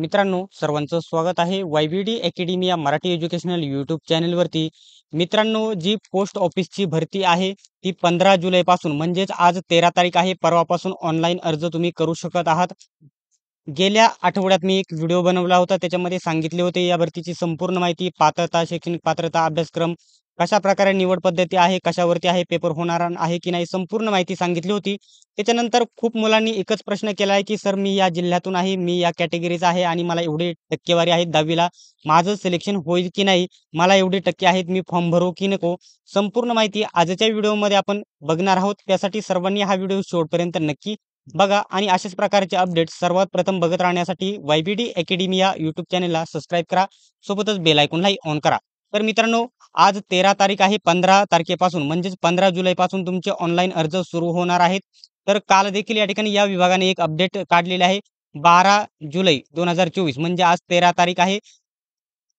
मित्रांनो सर्वांचं स्वागत आहे वाय व्ही डी अकॅडमी या मराठी एज्युकेशनल यूट्यूब वरती मित्रांनो जी पोस्ट ऑफिसची भरती आहे ती पंधरा जुलैपासून म्हणजेच आज तेरा तारीख आहे परवापासून ऑनलाईन अर्ज तुम्ही करू शकत आहात गेल्या आठवड्यात मी एक व्हिडिओ बनवला होता त्याच्यामध्ये सांगितले होते या भरतीची संपूर्ण माहिती पात्रता शैक्षणिक पात्रता अभ्यासक्रम कशा प्रकारे निवड पद्धती आहे कशावरती आहे पेपर होणार आहे की नाही संपूर्ण माहिती सांगितली होती त्याच्यानंतर खूप मुलांनी एकच प्रश्न केला आहे की सर मी या जिल्ह्यातून आहे मी या कॅटेगरीचा आहे आणि मला एवढी टक्केवारी आहेत दहावीला माझं सिलेक्शन होईल की नाही मला एवढे टक्के आहेत मी फॉर्म भरू की नको संपूर्ण माहिती आजच्या व्हिडिओमध्ये आपण बघणार आहोत त्यासाठी सर्वांनी हा व्हिडिओ शेवटपर्यंत नक्की बघा आणि अशाच प्रकारचे अपडेट सर्वात प्रथम बघत राहण्यासाठी वाय बी अकॅडमी या युट्यूब चॅनेलला सबस्क्राईब करा सोबतच बेल ऐकूनलाही ऑन करा तर मित्रांनो आज तेरा तारीख आहे पंधरा तारखेपासून म्हणजेच पंधरा जुलैपासून तुमचे ऑनलाईन अर्ज सुरू होणार आहेत तर काल देखील या ठिकाणी या विभागाने एक अपडेट काढलेले आहे बारा जुलै दोन हजार चोवीस म्हणजे आज तेरा तारीख आहे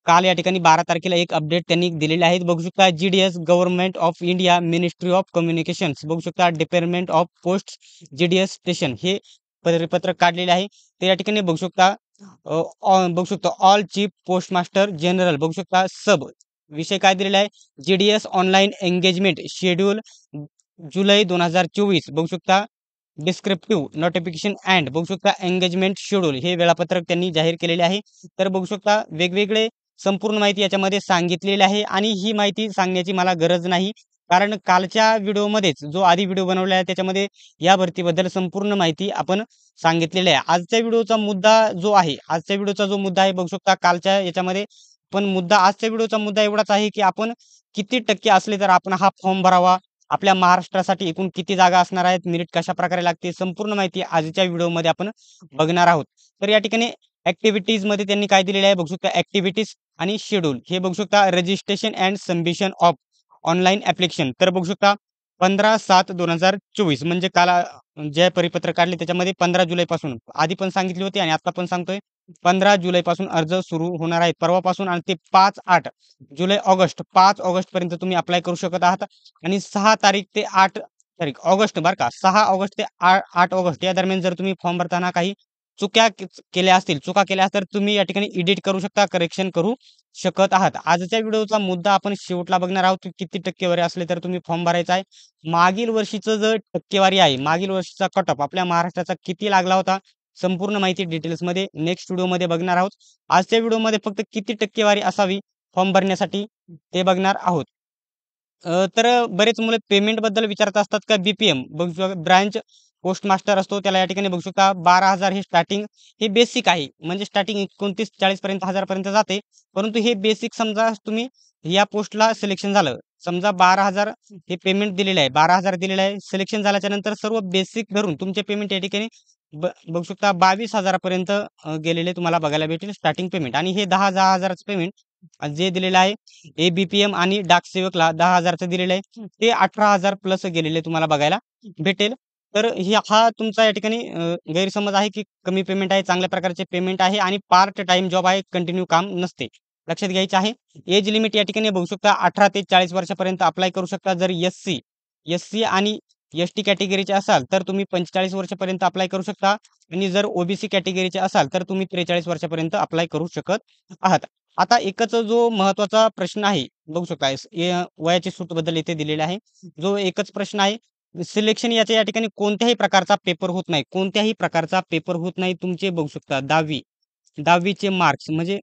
काल या ठिकाणी बारा तारखेला एक अपडेट त्यांनी दिलेले आहेत बघू शकता G D S Government of India Ministry of Communication बघू शकता Department of Post G D S station हे परिपत्रक काढलेले आहे तर या ठिकाणी बघू शकता बघू शकता all Chief Postmaster General बघू शकता सब विषय काय दिलेला आहे जेडीएस ऑनलाईन एंगेजमेंट शेड्यूल जुलै दोन हजार चोवीस बघू शकता डिस्क्रिप्टिव्ह नोटिफिकेशन अँड बघू शकता एंगेजमेंट शेड्यूल हे वेळापत्रक त्यांनी जाहीर केलेले आहे तर बघू शकता वेगवेगळे संपूर्ण माहिती याच्यामध्ये सांगितलेली आहे आणि ही माहिती सांगण्याची मला गरज नाही कारण कालच्या व्हिडिओमध्येच जो आधी व्हिडिओ बनवला आहे त्याच्यामध्ये या भरतीबद्दल संपूर्ण माहिती आपण सांगितलेली आहे आजच्या व्हिडिओचा मुद्दा जो आहे आजच्या व्हिडिओचा जो मुद्दा आहे बघू शकता कालच्या याच्यामध्ये पण मुद्दा आजच्या व्हिडिओचा मुद्दा एवढाच आहे की आपण किती टक्के असले तर आपण हा फॉर्म भरावा आपल्या महाराष्ट्रासाठी एकूण किती जागा असणार आहेत मिनिट कशा प्रकारे लागते संपूर्ण माहिती आजच्या व्हिडिओमध्ये आपण बघणार आहोत तर या ठिकाणी ऍक्टिव्हिटीज मध्ये त्यांनी काय दिलेले आहे बघू शकता ऍक्टिव्हिटीज आणि शेड्यूल हे बघू शकता registration and submission of online application तर बघू शकता पंधरा सात दोन हजार चोवीस म्हणजे काल जे परिपत्र काढले त्याच्यामध्ये पंधरा जुलैपासून आधी पण सांगितले होते आणि आता पण सांगतोय पंधरा जुलैपासून अर्ज सुरू होणार आहेत परवापासून आणि ते पाच आठ जुलै ऑगस्ट पाच ऑगस्ट पर्यंत तुम्ही अप्लाय करू शकत आहात आणि सहा तारीख ते आठ तारीख ऑगस्ट बरं का सहा ऑगस्ट ते आठ ऑगस्ट या दरम्यान जर तुम्ही फॉर्म भरताना काही चुक्या केल्या असतील चुका केल्या असतील तुम्ही या ठिकाणी एडिट करू शकता करेक्शन करू शकत आहात आजच्या व्हिडिओचा मुद्दा आपण शेवटला बघणार आहोत किती टक्केवारी असले तर तुम्ही फॉर्म भरायचा आहे मागील वर्षीचं जर टक्केवारी आहे मागील वर्षीचा कटअप आपल्या महाराष्ट्राचा किती लागला होता संपूर्ण माहिती डिटेल्समध्ये नेक्स्ट व्हिडिओमध्ये बघणार आहोत आजच्या व्हिडिओमध्ये फक्त किती टक्केवारी असावी फॉर्म भरण्यासाठी ते बघणार आहोत तर बरेच मुले पेमेंटबद्दल विचारत असतात का बीपीएम बघू शकता ब्रांच पोस्ट मास्टर असतो त्याला या ठिकाणी बघू शकता बारा हजार हे स्टार्टिंग हे बेसिक आहे म्हणजे स्टार्टिंग एकोणतीस चाळीस पर्यंत पर्यंत जाते परंतु हे बेसिक समजा तुम्ही या पोस्टला सिलेक्शन झालं समजा बारा हजार हे पेमेंट दिलेलं आहे बारा हजार दिलेलं आहे सिलेक्शन झाल्याच्या नंतर सर्व बेसिक भरून तुमचे पेमेंट या ठिकाणी बघू शकता बावीस हजारापर्यंत गेलेले तुम्हाला बघायला भेटेल स्टार्टिंग पेमेंट आणि हे दहा दहा हजाराचं पेमेंट जे दिलेलं आहे ए एम आणि सेवकला दहा हजारचं दिलेलं आहे ते अठरा हजार प्लस गेलेले तुम्हाला बघायला भेटेल तर हा तुमचा या ठिकाणी गैरसमज आहे की कमी पेमेंट आहे चांगल्या प्रकारचे पेमेंट आहे आणि पार्ट टाइम जॉब आहे कंटिन्यू काम नसते लक्षात घ्यायचे आहे एज लिमिट या ठिकाणी बघू शकता अठरा ते चाळीस वर्षापर्यंत अप्लाय करू शकता जर S C S C and S T कॅटेगरीचे असाल तर तुम्ही पंचेचाळीस वर्षापर्यंत अप्लाय करू शकता आणि जर ओबीसी कॅटेगरीचे असाल तर तुम्ही त्रेचाळीस वर्षापर्यंत अप्लाय करू शकत आहात आता एकच जो महत्वाचा प्रश्न आहे बघू शकता वयाचे सूट बदल इथे दिलेला आहे जो एकच प्रश्न आहे सिलेक्शन याच्या या ठिकाणी कोणत्याही प्रकारचा पेपर होत नाही कोणत्याही प्रकारचा पेपर होत नाही तुमचे बघू शकता दहावी दहावीचे मार्क्स म्हणजे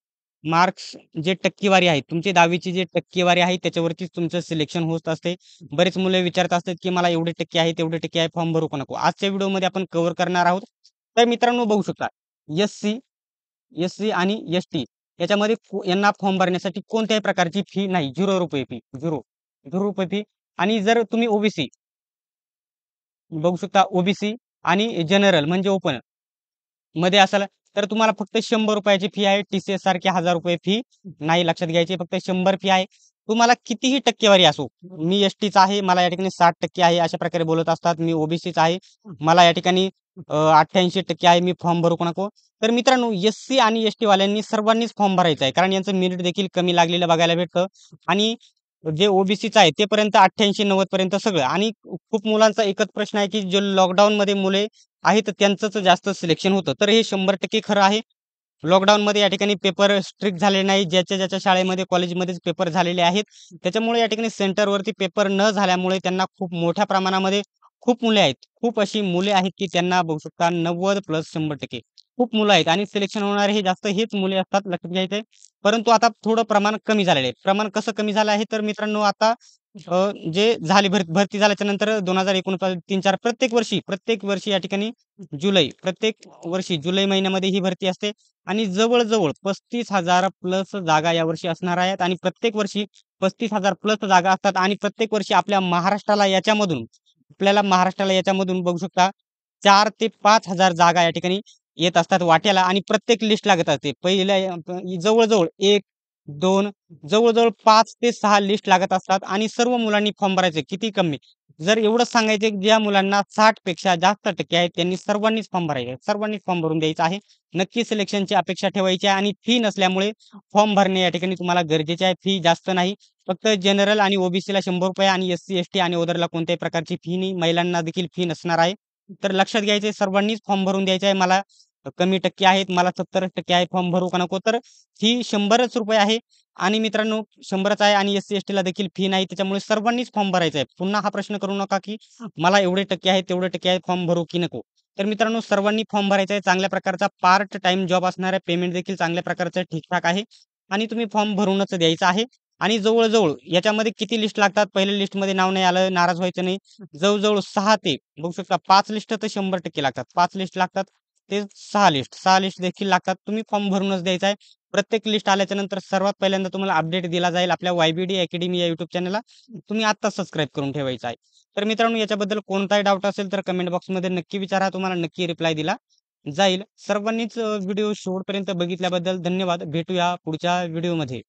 मार्क्स जे टक्केवारी आहे तुमचे दहावीची जे टक्केवारी आहे त्याच्यावरतीच तुमचं सिलेक्शन होत असते बरेच मुले विचारत असतात की मला एवढे टक्के आहे तेवढे टक्के आहे फॉर्म भरू नको आजच्या व्हिडिओमध्ये आपण कव्हर करणार आहोत तर मित्रांनो बघू शकता S C S C and S T याच्यामध्ये यांना फॉर्म भरण्यासाठी कोणत्याही प्रकारची फी नाही झिरो रुपये फी झिरो झिरो रुपये फी आणि जर तुम्ही ओबीसी बघू शकता ओबीसी आणि जनरल म्हणजे ओपन मध्ये असाल तर तुम्हाला फक्त शंभर रुपयाची फी आहे टीसीएस सारखी हजार रुपये फी नाही लक्षात घ्यायची फक्त शंभर फी आहे तुम्हाला कितीही टक्केवारी असो मी एस टीचा आहे मला या ठिकाणी साठ टक्के आहे अशा प्रकारे बोलत असतात मी ओबीसीचा आहे मला या ठिकाणी अठ्ठ्याऐंशी टक्के आहे मी फॉर्म भरू नको तर मित्रांनो S C and S T वाल्यांनी सर्वांनीच फॉर्म भरायचा आहे कारण यांचं मिनिट देखील कमी लागलेलं बघायला भेटतं आणि जे ओबीसीचं आहे ते पर्यंत अठ्ठ्याऐंशी नव्वद पर्यंत सगळं आणि खूप मुलांचा एकच प्रश्न आहे की जे लॉकडाऊन मध्ये मुले आहेत त्यांचंच जास्त सिलेक्शन होतं तर हे शंभर टक्के खरं आहे लॉकडाऊन मध्ये या ठिकाणी पेपर स्ट्रिक्ट झाले नाही ज्याच्या ज्याच्या शाळेमध्ये कॉलेजमध्ये पेपर झालेले आहेत त्याच्यामुळे या ठिकाणी सेंटरवरती पेपर न झाल्यामुळे त्यांना खूप मोठ्या प्रमाणामध्ये खूप मुले आहेत खूप अशी मुले आहेत की त्यांना बघू शकता नव्वद प्लस शंभर टक्के खूप मुलं आहेत आणि सिलेक्शन होणारे हे जास्त हेच मुले असतात लक्षात घ्यायचंय परंतु आता थोडं प्रमाण कमी झालेलं आहे प्रमाण कसं कमी झालं आहे तर मित्रांनो आता जे झाले भरती झाल्याच्या नंतर दोन हजार एकोणपास तीन चार प्रत्येक वर्षी प्रत्येक वर्षी या ठिकाणी जुलै प्रत्येक वर्षी जुलै महिन्यामध्ये ही भरती असते आणि जवळजवळ पस्तीस हजार प्लस जागा या वर्षी असणार आहेत आणि प्रत्येक वर्षी पस्तीस हजार प्लस जागा असतात आणि प्रत्येक वर्षी आपल्या महाराष्ट्राला याच्यामधून आपल्याला महाराष्ट्राला याच्यामधून बघू शकता चार ते पाच हजार जागा या ठिकाणी येत असतात वाट्याला आणि प्रत्येक लिस्ट लागत असते पहिल्या जवळजवळ एक दोन जवळजवळ पाच ते सहा लिस्ट लागत असतात आणि सर्व मुलांनी फॉर्म भरायचे किती कमी जर एवढंच सांगायचे ज्या मुलांना साठ पेक्षा जास्त टक्के आहेत त्यांनी सर्वांनीच फॉर्म भरायचे सर्वांनीच फॉर्म भरून द्यायचा आहे नक्की सिलेक्शनची अपेक्षा ठेवायची आहे आणि फी नसल्यामुळे फॉर्म भरणे या ठिकाणी तुम्हाला गरजेचे आहे फी जास्त नाही फक्त जनरल आणि ओबीसीला शंभर रुपये आणि एस सी एस टी आणि ओदरला कोणत्याही प्रकारची फी नाही महिलांना देखील फी नसणार आहे तर लक्षात घ्यायचे सर्वांनीच फॉर्म भरून द्यायचा आहे मला कमी टक्के आहेत मला सत्तर टक्के आहे फॉर्म भरू का नको तर फी शंभरच रुपये आहे आणि मित्रांनो शंभरच आहे आणि एस सी एस टीला देखील फी नाही त्याच्यामुळे सर्वांनीच फॉर्म भरायचा आहे पुन्हा हा प्रश्न करू नका की मला एवढे टक्के आहे तेवढे टक्के आहे फॉर्म भरू की नको तर मित्रांनो सर्वांनी फॉर्म भरायचा आहे चांगल्या प्रकारचा पार्ट टाइम जॉब असणार आहे पेमेंट देखील चांगल्या प्रकारचं ठीकठाक आहे आणि तुम्ही फॉर्म भरूनच द्यायचा आहे आणि जवळजवळ याच्यामध्ये किती लिस्ट लागतात पहिल्या लिस्टमध्ये नाव नाही आलं नाराज व्हायचं नाही जवळजवळ सहा ते बघू शकता पाच लिस्ट तर शंभर टक्के लागतात पाच लिस्ट लागतात ते सहा लिस्ट सहा लिस्ट देखील लागतात तुम्ही फॉर्म भरूनच द्यायचा आहे प्रत्येक लिस्ट आल्याच्या नंतर सर्वात पहिल्यांदा तुम्हाला अपडेट दिला जाईल आपल्या वायबीडी अकॅडमी या युट्यूब चॅनलला तुम्ही आता सबस्क्राईब करून ठेवायचा आहे तर मित्रांनो याच्याबद्दल कोणताही डाऊट असेल तर कमेंट बॉक्समध्ये नक्की विचारा तुम्हाला नक्की रिप्लाय दिला जाईल सर्वांनीच व्हिडिओ शेवटपर्यंत बघितल्याबद्दल धन्यवाद भेटूया पुढच्या व्हिडिओमध्ये